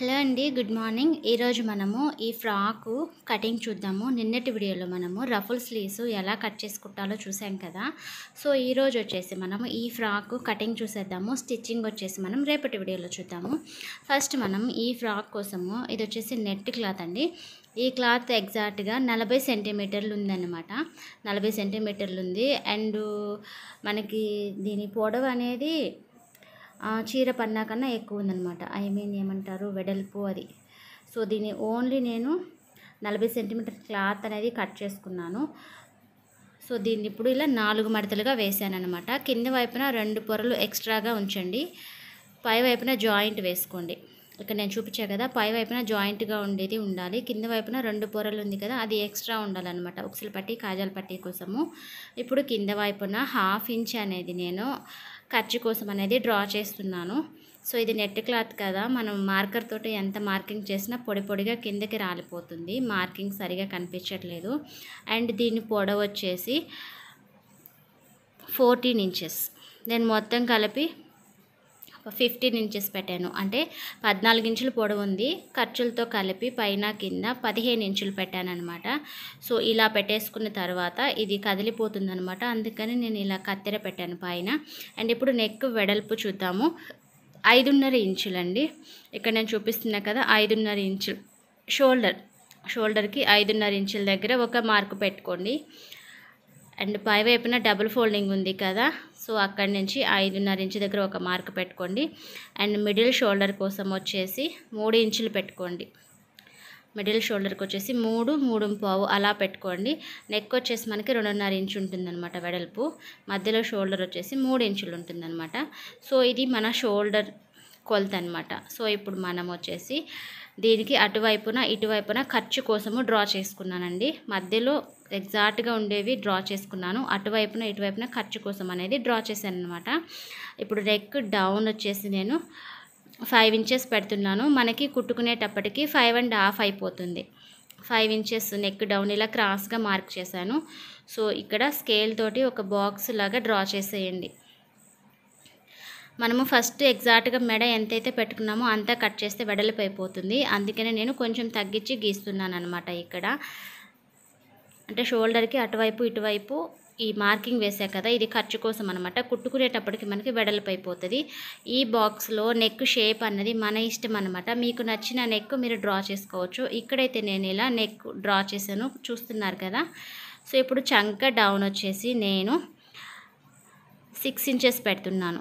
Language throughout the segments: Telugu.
హలో అండి గుడ్ మార్నింగ్ ఈరోజు మనము ఈ ఫ్రాకు కటింగ్ చూద్దాము నిన్నటి వీడియోలో మనము రఫుల్ స్లీవ్స్ ఎలా కట్ చేసుకుంటాలో చూసాం కదా సో ఈరోజు వచ్చేసి మనము ఈ ఫ్రాకు కటింగ్ చూసేద్దాము స్టిచ్చింగ్ వచ్చేసి మనం రేపటి వీడియోలో చూద్దాము ఫస్ట్ మనం ఈ ఫ్రాక్ కోసము ఇది వచ్చేసి నెట్ క్లాత్ అండి ఈ క్లాత్ ఎగ్జాక్ట్గా నలభై సెంటీమీటర్లు ఉందన్నమాట నలభై సెంటీమీటర్లు ఉంది అండ్ మనకి దీని పొడవు అనేది చీర పన్నా కన్నా ఎక్కువ ఉందన్నమాట ఐ మీన్ ఏమంటారు వెడల్పు అది సో దీన్ని ఓన్లీ నేను నలభై సెంటీమీటర్ క్లాత్ అనేది కట్ చేసుకున్నాను సో దీన్ని ఇప్పుడు ఇలా నాలుగు మడతలుగా అనమాట కింద వైపున రెండు పొరలు ఎక్స్ట్రాగా ఉంచండి పై వైపున జాయింట్ వేసుకోండి ఇక్కడ నేను చూపించాను కదా పై వైపున జాయింట్గా ఉండేది ఉండాలి కింద వైపున రెండు పొరలు ఉంది కదా అది ఎక్స్ట్రా ఉండాలన్నమాట ఉక్సల పట్టి కాజాలు పట్టి కోసము ఇప్పుడు కింద వైపున హాఫ్ ఇంచ్ అనేది నేను ఖర్చు కోసం అనేది డ్రా చేస్తున్నాను సో ఇది నెట్ క్లాత్ కదా మనం మార్కర్ తోటి ఎంత మార్కింగ్ చేసినా పొడి పొడిగా కిందకి రాలిపోతుంది మార్కింగ్ సరిగా కనిపించట్లేదు అండ్ దీని పొడవచ్చేసి వచ్చేసి ఫోర్టీన్ ఇంచెస్ దాన్ని మొత్తం కలిపి ఫిఫ్టీన్ ఇంచెస్ పెట్టాను అంటే పద్నాలుగు ఇంచులు పొడవు ఉంది ఖర్చులతో కలిపి పైన కింద పదిహేను ఇంచులు పెట్టాను అనమాట సో ఇలా పెట్టేసుకున్న తర్వాత ఇది కదిలిపోతుంది అనమాట అందుకని నేను ఇలా కత్తెర పెట్టాను పైన అండ్ ఇప్పుడు నెక్ వెడల్పు చూద్దాము ఐదున్నర ఇంచులండి ఇక్కడ నేను చూపిస్తున్నా కదా ఐదున్నర ఇంచులు షోల్డర్ షోల్డర్కి ఐదున్నర ఇంచుల దగ్గర ఒక మార్కు పెట్టుకోండి అండ్ పై వైపున డబుల్ ఫోల్డింగ్ ఉంది కదా సో అక్కడి నుంచి ఐదున్నర ఇంచు దగ్గర ఒక మార్క్ పెట్టుకోండి అండ్ మిడిల్ షోల్డర్ కోసం వచ్చేసి మూడు ఇంచులు పెట్టుకోండి మిడిల్ షోల్డర్కి వచ్చేసి మూడు మూడు పావు అలా పెట్టుకోండి నెక్ వచ్చేసి మనకి రెండున్నర ఇంచు ఉంటుందన్నమాట వెడల్పు మధ్యలో షోల్డర్ వచ్చేసి మూడు ఇంచులు ఉంటుందన్నమాట సో ఇది మన షోల్డర్ కొలత అనమాట సో ఇప్పుడు మనం వచ్చేసి దీనికి అటువైపున ఇటువైపున ఖర్చు కోసము డ్రా చేసుకున్నానండి మధ్యలో ఎగ్జాక్ట్గా ఉండేవి డ్రా చేసుకున్నాను అటువైపున ఇటువైపున ఖర్చు కోసం అనేది డ్రా చేశాను అనమాట ఇప్పుడు రెక్ డౌన్ వచ్చేసి నేను ఫైవ్ ఇంచెస్ పెడుతున్నాను మనకి కుట్టుకునేటప్పటికి ఫైవ్ అండ్ హాఫ్ అయిపోతుంది ఫైవ్ ఇంచెస్ నెక్ డౌన్ ఇలా క్రాస్గా మార్క్ చేశాను సో ఇక్కడ స్కేల్ తోటి ఒక బాక్స్ లాగా డ్రా చేసేయండి మనము ఫస్ట్ ఎగ్జాక్ట్గా మెడ ఎంతైతే పెట్టుకున్నామో అంతా కట్ చేస్తే వెడలిపోయిపోతుంది అయిపోతుంది అందుకనే నేను కొంచెం తగ్గించి గీస్తున్నాను అనమాట ఇక్కడ అంటే షోల్డర్కి అటువైపు ఇటువైపు ఈ మార్కింగ్ వేసా కదా ఇది ఖర్చు కోసం అనమాట కుట్టుకునేటప్పటికి మనకి వెడలిపోయిపోతుంది అయిపోతుంది ఈ బాక్స్లో నెక్ షేప్ అన్నది మన ఇష్టం అనమాట మీకు నచ్చిన నెక్ మీరు డ్రా చేసుకోవచ్చు ఇక్కడైతే నేను ఇలా నెక్ డ్రా చేశాను చూస్తున్నారు కదా సో ఇప్పుడు చంక డౌన్ వచ్చేసి నేను సిక్స్ ఇంచెస్ పెడుతున్నాను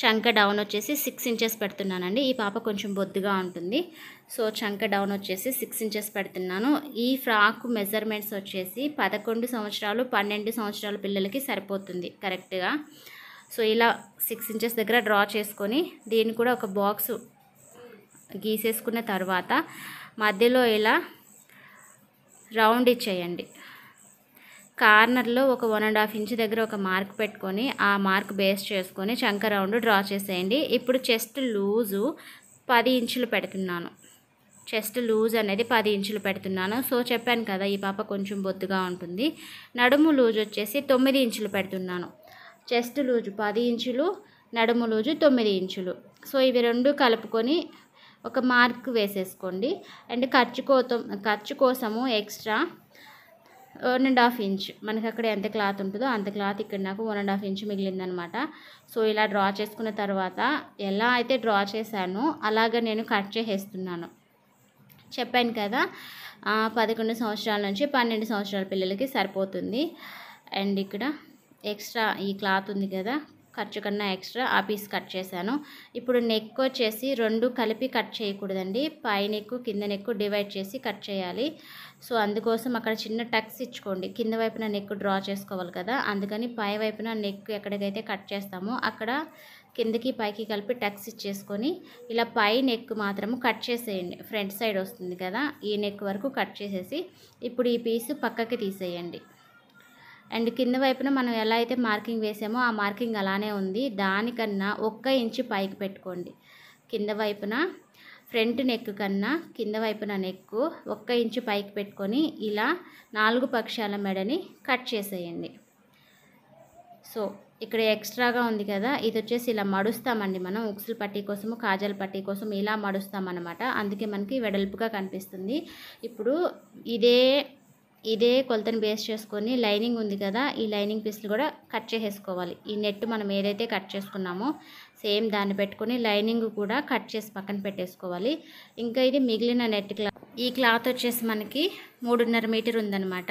చంక డౌన్ వచ్చేసి సిక్స్ ఇంచెస్ పెడుతున్నానండి ఈ పాప కొంచెం బొద్దుగా ఉంటుంది సో చంక డౌన్ వచ్చేసి సిక్స్ ఇంచెస్ పెడుతున్నాను ఈ ఫ్రాక్ మెజర్మెంట్స్ వచ్చేసి పదకొండు సంవత్సరాలు పన్నెండు సంవత్సరాల పిల్లలకి సరిపోతుంది కరెక్ట్గా సో ఇలా సిక్స్ ఇంచెస్ దగ్గర డ్రా చేసుకొని దీన్ని కూడా ఒక బాక్స్ గీసేసుకున్న తర్వాత మధ్యలో ఇలా రౌండ్ ఇచ్చేయండి కార్నర్లో ఒక వన్ అండ్ హాఫ్ ఇంచ్ దగ్గర ఒక మార్క్ పెట్టుకొని ఆ మార్క్ బేస్ చేసుకొని చంక రౌండ్ డ్రా చేసేయండి ఇప్పుడు చెస్ట్ లూజు పది ఇంచులు పెడుతున్నాను చెస్ట్ లూజ్ అనేది పది ఇంచులు పెడుతున్నాను సో చెప్పాను కదా ఈ పాప కొంచెం బొద్దుగా ఉంటుంది నడుము లూజ్ వచ్చేసి తొమ్మిది ఇంచులు పెడుతున్నాను చెస్ట్ లూజు పది ఇంచులు నడుము లూజు తొమ్మిది ఇంచులు సో ఇవి రెండు కలుపుకొని ఒక మార్క్ వేసేసుకోండి అండ్ ఖర్చు కోసం ఖర్చు కోసము extra one and half inch మనకి అక్కడ ఎంత క్లాత్ ఉంటుందో అంత క్లాత్ ఇక్కడ నాకు వన్ అండ్ హాఫ్ ఇంచ్ మిగిలిందనమాట సో ఇలా డ్రా చేసుకున్న తర్వాత ఎలా అయితే డ్రా చేశానో అలాగ నేను కట్ చేసేస్తున్నాను చెప్పాను కదా పదకొండు సంవత్సరాల నుంచి పన్నెండు సంవత్సరాల పిల్లలకి సరిపోతుంది అండ్ ఇక్కడ ఎక్స్ట్రా ఈ క్లాత్ ఉంది కదా ఖర్చు కన్నా ఎక్స్ట్రా ఆ పీస్ కట్ చేశాను ఇప్పుడు నెక్ వచ్చేసి రెండు కలిపి కట్ చేయకూడదండి పై నెక్ కింద నెక్ డివైడ్ చేసి కట్ చేయాలి సో అందుకోసం అక్కడ చిన్న టక్స్ ఇచ్చుకోండి కింద వైపున నెక్ డ్రా చేసుకోవాలి కదా అందుకని పై వైపున నెక్ ఎక్కడికైతే కట్ చేస్తామో అక్కడ కిందకి పైకి కలిపి టక్స్ ఇచ్చేసుకొని ఇలా పై నెక్ మాత్రము కట్ చేసేయండి ఫ్రంట్ సైడ్ వస్తుంది కదా ఈ నెక్ వరకు కట్ చేసేసి ఇప్పుడు ఈ పీస్ పక్కకి తీసేయండి అండ్ కింద వైపున మనం ఎలా అయితే మార్కింగ్ వేసామో ఆ మార్కింగ్ అలానే ఉంది దానికన్నా ఒక్క ఇంచు పైకి పెట్టుకోండి కింద వైపున ఫ్రంట్ నెక్ కన్నా కింద వైపున నెక్ ఒక్క ఇంచు పైకి పెట్టుకొని ఇలా నాలుగు పక్షాల మెడని కట్ చేసేయండి సో ఇక్కడ ఎక్స్ట్రాగా ఉంది కదా ఇది వచ్చేసి ఇలా మడుస్తామండి మనం ఉక్సుల పట్టీ కోసము కాజల్ పట్టీ కోసం ఇలా మడుస్తామన్నమాట అందుకే మనకి వెడల్పుగా కనిపిస్తుంది ఇప్పుడు ఇదే ఇదే కొలతను బేస్ చేసుకొని లైనింగ్ ఉంది కదా ఈ లైనింగ్ పీస్లు కూడా కట్ చేసేసుకోవాలి ఈ నెట్ మనం ఏదైతే కట్ చేసుకున్నామో సేమ్ దాన్ని పెట్టుకొని లైనింగ్ కూడా కట్ చేసి పక్కన పెట్టేసుకోవాలి ఇంకా ఇది మిగిలిన నెట్ క్లాత్ ఈ క్లాత్ వచ్చేసి మనకి మూడున్నర మీటర్ ఉందనమాట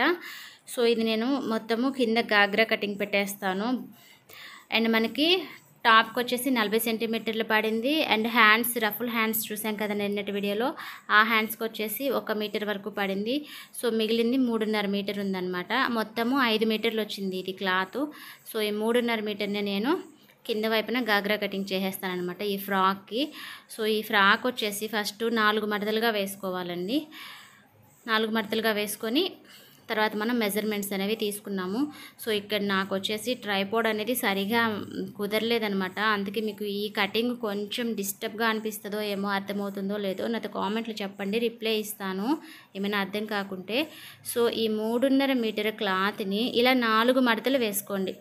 సో ఇది నేను మొత్తము కింద గాగ్రా కటింగ్ పెట్టేస్తాను అండ్ మనకి టాప్కి వచ్చేసి నలభై సెంటీమీటర్లు పడింది అండ్ హ్యాండ్స్ రఫుల్ హ్యాండ్స్ చూసాం కదా నిన్నటి వీడియోలో ఆ హ్యాండ్స్కి వచ్చేసి ఒక మీటర్ వరకు పడింది సో మిగిలింది మూడున్నర మీటర్ ఉందనమాట మొత్తము ఐదు మీటర్లు వచ్చింది ఇది క్లాత్ సో ఈ మూడున్నర మీటర్ని నేను కింద వైపున గాగ్రా కటింగ్ చేసేస్తానమాట ఈ ఫ్రాక్కి సో ఈ ఫ్రాక్ వచ్చేసి ఫస్ట్ నాలుగు మడతలుగా వేసుకోవాలండి నాలుగు మడతలుగా వేసుకొని తర్వాత మనం మెజర్మెంట్స్ అనేవి తీసుకున్నాము సో ఇక్కడ నాకు వచ్చేసి ట్రైపోడ్ అనేది సరిగా కుదరలేదనమాట అందుకే మీకు ఈ కటింగ్ కొంచెం డిస్టర్బ్గా అనిపిస్తుందో ఏమో అర్థమవుతుందో లేదో నాతో కామెంట్లు చెప్పండి రిప్లై ఇస్తాను ఏమైనా అర్థం కాకుంటే సో ఈ మూడున్నర మీటర్ క్లాత్ని ఇలా నాలుగు మడతలు వేసుకోండి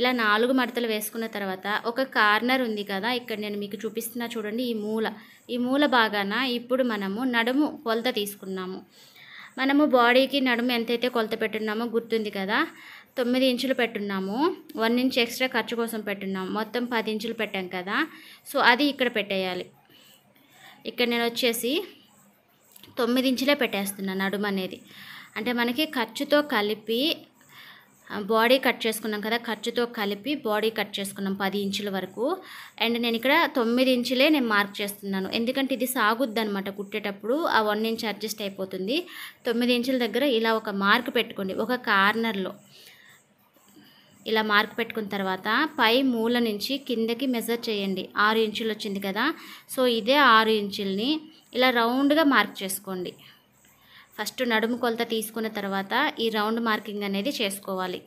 ఇలా నాలుగు మడతలు వేసుకున్న తర్వాత ఒక కార్నర్ ఉంది కదా ఇక్కడ నేను మీకు చూపిస్తున్నా చూడండి ఈ మూల ఈ మూల బాగాన ఇప్పుడు మనము నడుము కొలత తీసుకున్నాము మనము బాడీకి నడుము ఎంతైతే కొలత పెట్టున్నామో గుర్తుంది కదా తొమ్మిది ఇంచులు పెట్టున్నాము వన్ ఇంచ్ ఎక్స్ట్రా ఖర్చు కోసం పెట్టున్నాము మొత్తం పది ఇంచులు పెట్టాం కదా సో అది ఇక్కడ పెట్టేయాలి ఇక్కడ నేను వచ్చేసి తొమ్మిది ఇంచులే పెట్టేస్తున్నాను నడుము అనేది అంటే మనకి ఖర్చుతో కలిపి బాడీ కట్ చేసుకున్నాం కదా ఖర్చుతో కలిపి బాడీ కట్ చేసుకున్నాం పది ఇంచుల వరకు అండ్ నేను ఇక్కడ తొమ్మిది ఇంచులే నేను మార్క్ చేస్తున్నాను ఎందుకంటే ఇది సాగుద్ది అనమాట కుట్టేటప్పుడు ఆ వన్ ఇంచ్ అడ్జస్ట్ అయిపోతుంది తొమ్మిది ఇంచుల దగ్గర ఇలా ఒక మార్క్ పెట్టుకోండి ఒక కార్నర్లో ఇలా మార్క్ పెట్టుకున్న తర్వాత పై మూల నుంచి కిందకి మెజర్ చేయండి ఆరు ఇంచులు వచ్చింది కదా సో ఇదే ఆరు ఇంచుల్ని ఇలా రౌండ్గా మార్క్ చేసుకోండి ఫస్ట్ నడుము కొలత తీసుకున్న తర్వాత ఈ రౌండ్ మార్కింగ్ అనేది చేసుకోవాలి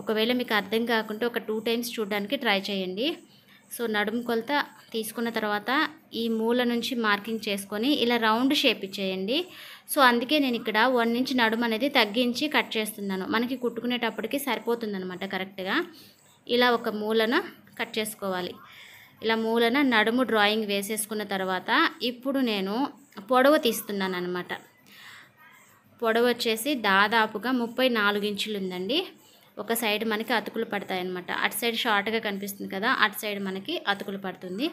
ఒకవేళ మీకు అర్థం కాకుంటే ఒక టూ టైమ్స్ చూడడానికి ట్రై చేయండి సో నడుము కొలత తీసుకున్న తర్వాత ఈ మూల నుంచి మార్కింగ్ చేసుకొని ఇలా రౌండ్ షేప్ ఇచ్చేయండి సో అందుకే నేను ఇక్కడ వన్ నుంచి నడుము అనేది తగ్గించి కట్ చేస్తున్నాను మనకి కుట్టుకునేటప్పటికి సరిపోతుందనమాట కరెక్ట్గా ఇలా ఒక మూలన కట్ చేసుకోవాలి ఇలా మూలన నడుము డ్రాయింగ్ వేసేసుకున్న తర్వాత ఇప్పుడు నేను పొడవు తీస్తున్నాను అనమాట పొడవు వచ్చేసి దాదాపుగా ముప్పై నాలుగు ఇంచులు ఉందండి ఒక సైడ్ మనకి అతుకులు పడతాయి అనమాట అటు సైడ్ షార్ట్గా కనిపిస్తుంది కదా అటు సైడ్ మనకి అతుకులు పడుతుంది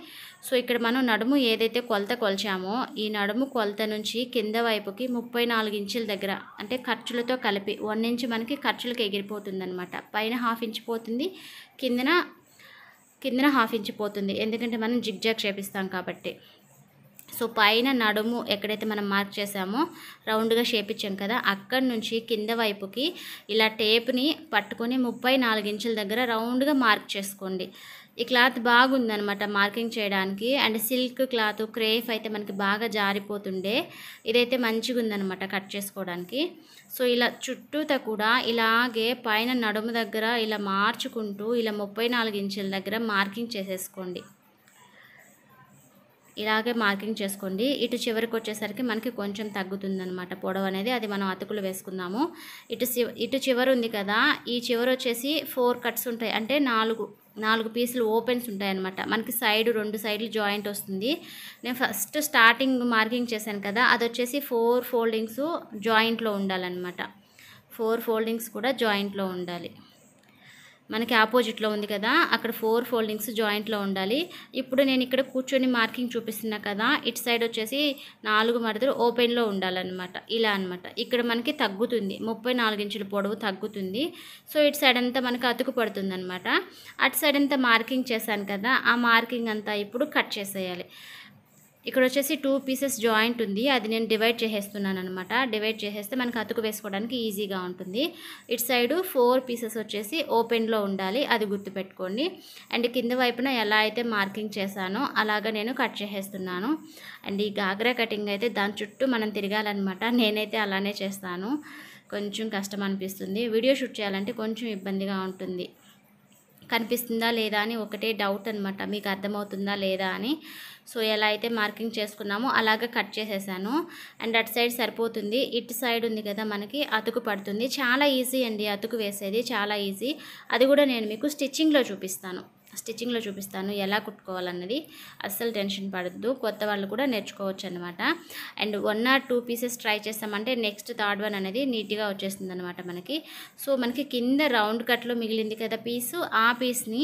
సో ఇక్కడ మనం నడుము ఏదైతే కొలత కొలిచామో ఈ నడుము కొలత నుంచి కింద వైపుకి ముప్పై ఇంచుల దగ్గర అంటే ఖర్చులతో కలిపి వన్ ఇంచ్ మనకి ఖర్చులకు ఎగిరిపోతుంది అనమాట పైన హాఫ్ ఇంచ్ పోతుంది కిందన కిందన హాఫ్ ఇంచ్ పోతుంది ఎందుకంటే మనం జిగ్జాగ్ చేపిస్తాం కాబట్టి సో పైన నడుము ఎక్కడైతే మనం మార్క్ చేసామో రౌండ్గా షేప్ ఇచ్చాం కదా అక్కడి నుంచి కింద వైపుకి ఇలా టేప్ని పట్టుకొని ముప్పై ఇంచుల దగ్గర రౌండ్గా మార్క్ చేసుకోండి ఈ క్లాత్ బాగుందనమాట మార్కింగ్ చేయడానికి అండ్ సిల్క్ క్లాత్ క్రేఫ్ అయితే మనకి బాగా జారిపోతుండే ఇదైతే మంచిగా ఉందనమాట కట్ చేసుకోవడానికి సో ఇలా చుట్టూతా కూడా ఇలాగే పైన నడుము దగ్గర ఇలా మార్చుకుంటూ ఇలా ముప్పై ఇంచుల దగ్గర మార్కింగ్ చేసేసుకోండి ఇలాగే మార్కింగ్ చేసుకోండి ఇటు చివరికి వచ్చేసరికి మనకి కొంచెం తగ్గుతుందనమాట పొడవు అనేది అది మనం అతుకులు వేసుకుందాము ఇటు ఇటు చివరి ఉంది కదా ఈ చివరి వచ్చేసి ఫోర్ కట్స్ ఉంటాయి అంటే నాలుగు నాలుగు పీసులు ఓపెన్స్ ఉంటాయన్నమాట మనకి సైడ్ రెండు సైడ్లు జాయింట్ వస్తుంది నేను ఫస్ట్ స్టార్టింగ్ మార్కింగ్ చేశాను కదా అది వచ్చేసి ఫోర్ ఫోల్డింగ్స్ జాయింట్లో ఉండాలన్నమాట ఫోర్ ఫోల్డింగ్స్ కూడా జాయింట్లో ఉండాలి మనకి ఆపోజిట్లో ఉంది కదా అక్కడ ఫోర్ ఫోల్డింగ్స్ జాయింట్లో ఉండాలి ఇప్పుడు నేను ఇక్కడ కూర్చొని మార్కింగ్ చూపిస్తున్నా కదా ఇటు సైడ్ వచ్చేసి నాలుగు మరదలు ఓపెన్లో ఉండాలన్నమాట ఇలా అనమాట ఇక్కడ మనకి తగ్గుతుంది ముప్పై నాలుగు ఇంచుల పొడవు తగ్గుతుంది సో ఇటు సైడ్ అంతా మనకి అతుకు పడుతుంది అనమాట అటు సైడ్ అంతా మార్కింగ్ చేశాను కదా ఆ మార్కింగ్ అంతా ఇప్పుడు కట్ చేసేయాలి ఇక్కడ వచ్చేసి టూ పీసెస్ జాయింట్ ఉంది అది నేను డివైడ్ చేసేస్తున్నాను అనమాట డివైడ్ చేసేస్తే మనకు అతుకు వేసుకోవడానికి ఈజీగా ఉంటుంది ఇటు సైడ్ ఫోర్ పీసెస్ వచ్చేసి ఓపెన్లో ఉండాలి అది గుర్తుపెట్టుకోండి అండ్ కింద వైపున ఎలా అయితే మార్కింగ్ చేశానో అలాగా నేను కట్ చేసేస్తున్నాను అండ్ ఈ గాగ్రా కటింగ్ అయితే దాని చుట్టూ మనం తిరగాలన్నమాట నేనైతే అలానే చేస్తాను కొంచెం కష్టం అనిపిస్తుంది వీడియో షూట్ చేయాలంటే కొంచెం ఇబ్బందిగా ఉంటుంది కనిపిస్తుందా లేదా అని ఒకటే డౌట్ అనమాట మీకు అర్థమవుతుందా లేదా అని సో ఎలా అయితే మార్కింగ్ చేసుకున్నామో అలాగే కట్ చేసేసాను అండ్ అటు సైడ్ సరిపోతుంది ఇటు సైడ్ ఉంది కదా మనకి అతుకు పడుతుంది చాలా ఈజీ అండి అతుకు వేసేది చాలా ఈజీ అది కూడా నేను మీకు స్టిచ్చింగ్లో చూపిస్తాను స్టిచ్చింగ్లో చూపిస్తాను ఎలా కుట్టుకోవాలన్నది అస్సలు టెన్షన్ పడద్దు కొత్త వాళ్ళు కూడా నేర్చుకోవచ్చు అనమాట and one or two pieces try చేస్తామంటే నెక్స్ట్ థర్డ్ వన్ అనేది నీట్గా వచ్చేస్తుంది అనమాట మనకి సో మనకి కింద రౌండ్ కట్లో మిగిలింది కదా పీసు ఆ పీస్ని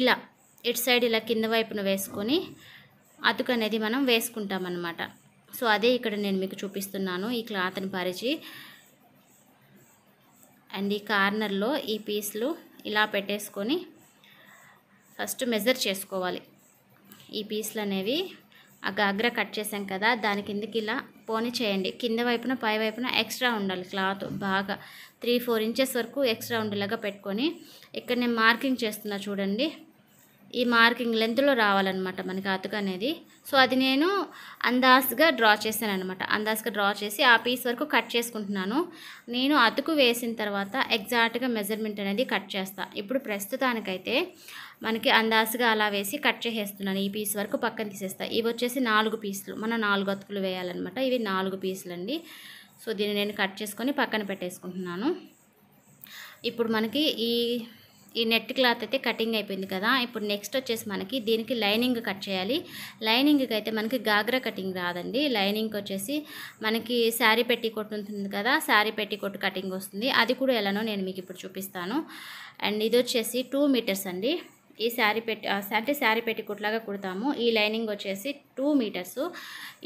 ఇలా ఇటు సైడ్ ఇలా కింద వైపున వేసుకొని అతుకు అనేది మనం వేసుకుంటాం అనమాట సో అదే ఇక్కడ నేను మీకు చూపిస్తున్నాను ఈ క్లాత్ని పరిచి అండ్ ఈ కార్నర్లో ఈ పీస్లు ఇలా పెట్టేసుకొని ఫస్ట్ మెజర్ చేసుకోవాలి ఈ పీసులు అనేవి ఆ గాగ్రా కట్ చేసాం కదా దాని కిందకి ఇలా పోని చేయండి కింద వైపున పై వైపున ఎక్స్ట్రా ఉండాలి క్లాత్ బాగా త్రీ ఫోర్ ఇంచెస్ వరకు ఎక్స్ట్రా ఉండేలాగా పెట్టుకొని ఇక్కడ నేను మార్కింగ్ చేస్తున్నా చూడండి ఈ మార్కింగ్ లెంత్లో రావాలన్నమాట మనకి అతుక అనేది సో అది నేను అందాజ్గా డ్రా చేశాను అనమాట అందాజ్గా డ్రా చేసి ఆ పీస్ వరకు కట్ చేసుకుంటున్నాను నేను అతుకు వేసిన తర్వాత ఎగ్జాక్ట్గా మెజర్మెంట్ అనేది కట్ చేస్తాను ఇప్పుడు ప్రస్తుతానికైతే మనకి అందాసుగా అలా వేసి కట్ చేసేస్తున్నాను ఈ పీస్ వరకు పక్కన తీసేస్తా ఇవి వచ్చేసి నాలుగు పీసులు మనం నాలుగు అతుకులు వేయాలన్నమాట ఇవి నాలుగు పీసులు అండి సో దీన్ని నేను కట్ చేసుకొని పక్కన పెట్టేసుకుంటున్నాను ఇప్పుడు మనకి ఈ ఈ నెట్ క్లాత్ అయితే కటింగ్ అయిపోయింది కదా ఇప్పుడు నెక్స్ట్ వచ్చేసి మనకి దీనికి లైనింగ్ కట్ చేయాలి లైనింగ్కి అయితే మనకి గాగ్రా కటింగ్ రాదండి లైనింగ్కి వచ్చేసి మనకి శారీ పెట్టి కొట్టు ఉంటుంది కదా శారీ పెట్టి కొట్టు కటింగ్ వస్తుంది అది కూడా ఎలానో నేను మీకు ఇప్పుడు చూపిస్తాను అండ్ ఇది వచ్చేసి టూ మీటర్స్ అండి ఈ శారీ పెట్టి అంటే శారీ పెట్టికుట్లాగా కుడతాము ఈ లైనింగ్ వచ్చేసి టూ మీటర్స్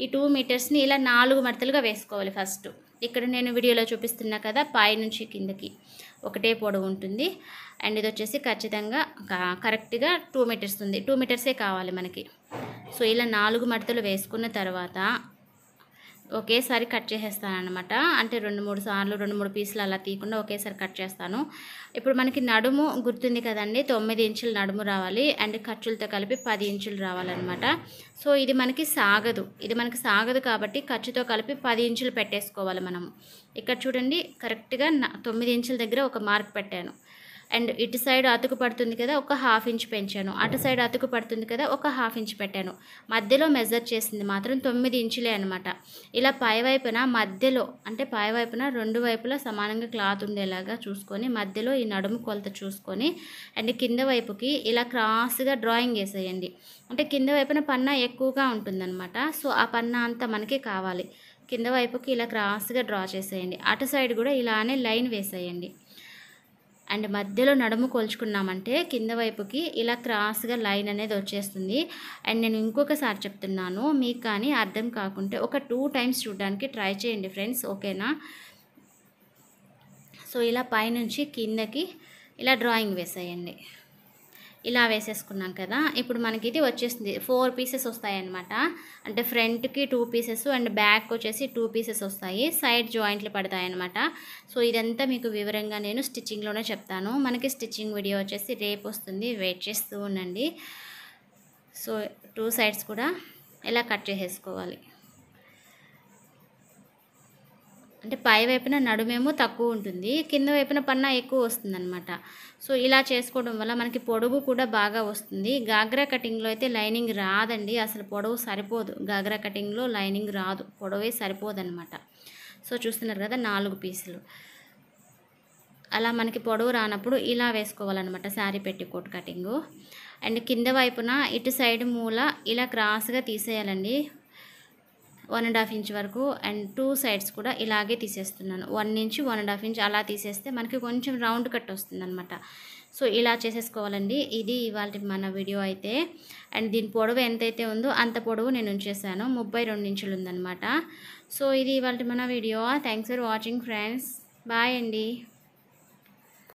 ఈ టూ మీటర్స్ని ఇలా నాలుగు మడతలుగా వేసుకోవాలి ఫస్ట్ ఇక్కడ నేను వీడియోలో చూపిస్తున్నా కదా పై నుంచి కిందకి ఒకటే పొడవు ఉంటుంది అండ్ ఇది వచ్చేసి ఖచ్చితంగా కరెక్ట్గా టూ మీటర్స్ ఉంది టూ మీటర్సే కావాలి మనకి సో ఇలా నాలుగు మడతలు వేసుకున్న తర్వాత ఒకేసారి కట్ చేసేస్తాను అనమాట అంటే రెండు మూడు సార్లు రెండు మూడు పీసులు అలా తీయకుండా ఒకేసారి కట్ చేస్తాను ఇప్పుడు మనకి నడుము గుర్తుంది కదండి తొమ్మిది ఇంచులు నడుము రావాలి అండ్ ఖర్చులతో కలిపి పది ఇంచులు రావాలన్నమాట సో ఇది మనకి సాగదు ఇది మనకి సాగదు కాబట్టి ఖర్చుతో కలిపి పది ఇంచులు పెట్టేసుకోవాలి మనము ఇక్కడ చూడండి కరెక్ట్గా తొమ్మిది ఇంచుల దగ్గర ఒక మార్క్ పెట్టాను అండ్ ఇటు సైడ్ అతుకు పడుతుంది కదా ఒక హాఫ్ ఇంచ్ పెంచాను అటు సైడ్ అతుకు పడుతుంది కదా ఒక హాఫ్ ఇంచ్ పెట్టాను మధ్యలో మెజర్ చేసింది మాత్రం తొమ్మిది ఇంచులే అనమాట ఇలా పై వైపున మధ్యలో అంటే పై వైపున రెండు వైపులా సమానంగా క్లాత్ ఉండేలాగా చూసుకొని మధ్యలో ఈ నడుము కొలత చూసుకొని అండ్ కింద వైపుకి ఇలా క్రాస్గా డ్రాయింగ్ వేసేయండి అంటే కింద వైపున పన్నా ఎక్కువగా ఉంటుందన్నమాట సో ఆ పన్నా అంతా మనకి కావాలి కింద వైపుకి ఇలా క్రాస్గా డ్రా చేసేయండి అటు సైడ్ కూడా ఇలానే లైన్ వేసేయండి అండ్ మధ్యలో నడుము కోల్చుకున్నామంటే కింద వైపుకి ఇలా క్రాస్గా లైన్ అనేది వచ్చేస్తుంది అండ్ నేను ఇంకొకసారి చెప్తున్నాను మీకు కానీ అర్థం కాకుంటే ఒక టూ టైమ్స్ చూడడానికి ట్రై చేయండి ఫ్రెండ్స్ ఓకేనా సో ఇలా పైనుంచి కిందకి ఇలా డ్రాయింగ్ వేసేయండి ఇలా వేసేసుకున్నాం కదా ఇప్పుడు మనకి ఇది వచ్చేసింది ఫోర్ పీసెస్ వస్తాయన్నమాట అంటే ఫ్రంట్కి టూ పీసెస్ అండ్ బ్యాక్ వచ్చేసి టూ పీసెస్ వస్తాయి సైడ్ జాయింట్లు పడతాయన్నమాట సో ఇదంతా మీకు వివరంగా నేను స్టిచ్చింగ్లోనే చెప్తాను మనకి స్టిచ్చింగ్ వీడియో వచ్చేసి రేపు వస్తుంది వెయిట్ చేస్తూ ఉండండి సో టూ సైడ్స్ కూడా ఇలా కట్ చేసేసుకోవాలి అంటే పై వైపున నడుమేమో తక్కువ ఉంటుంది కింద వైపున పన్నా ఎక్కువ వస్తుంది అనమాట సో ఇలా చేసుకోవడం వల్ల మనకి పొడుగు కూడా బాగా వస్తుంది గాగ్రా కటింగ్లో అయితే లైనింగ్ రాదండి అసలు పొడవు సరిపోదు గాగ్రా కటింగ్లో లైనింగ్ రాదు పొడవే సరిపోదనమాట సో చూస్తున్నారు కదా నాలుగు పీసులు అలా మనకి పొడవు రానప్పుడు ఇలా వేసుకోవాలన్నమాట శారీ పెట్టి కోట్ కటింగు అండ్ కింద వైపున ఇటు సైడ్ మూల ఇలా క్రాస్గా తీసేయాలండి వన్ అండ్ హాఫ్ ఇంచ్ వరకు అండ్ టూ సైడ్స్ కూడా ఇలాగే తీసేస్తున్నాను one inch one and half inch అలా తీసేస్తే మనకి కొంచెం రౌండ్ కట్ అనమాట సో ఇలా చేసేసుకోవాలండి ఇది ఇవాళ మన వీడియో అయితే అండ్ దీని పొడవు ఎంతైతే ఉందో అంత పొడవు నేను ఉంచేసాను ముప్పై రెండు ఇంచులు ఉందన్నమాట సో ఇది ఇవాళ మన video thanks for watching friends bye అండి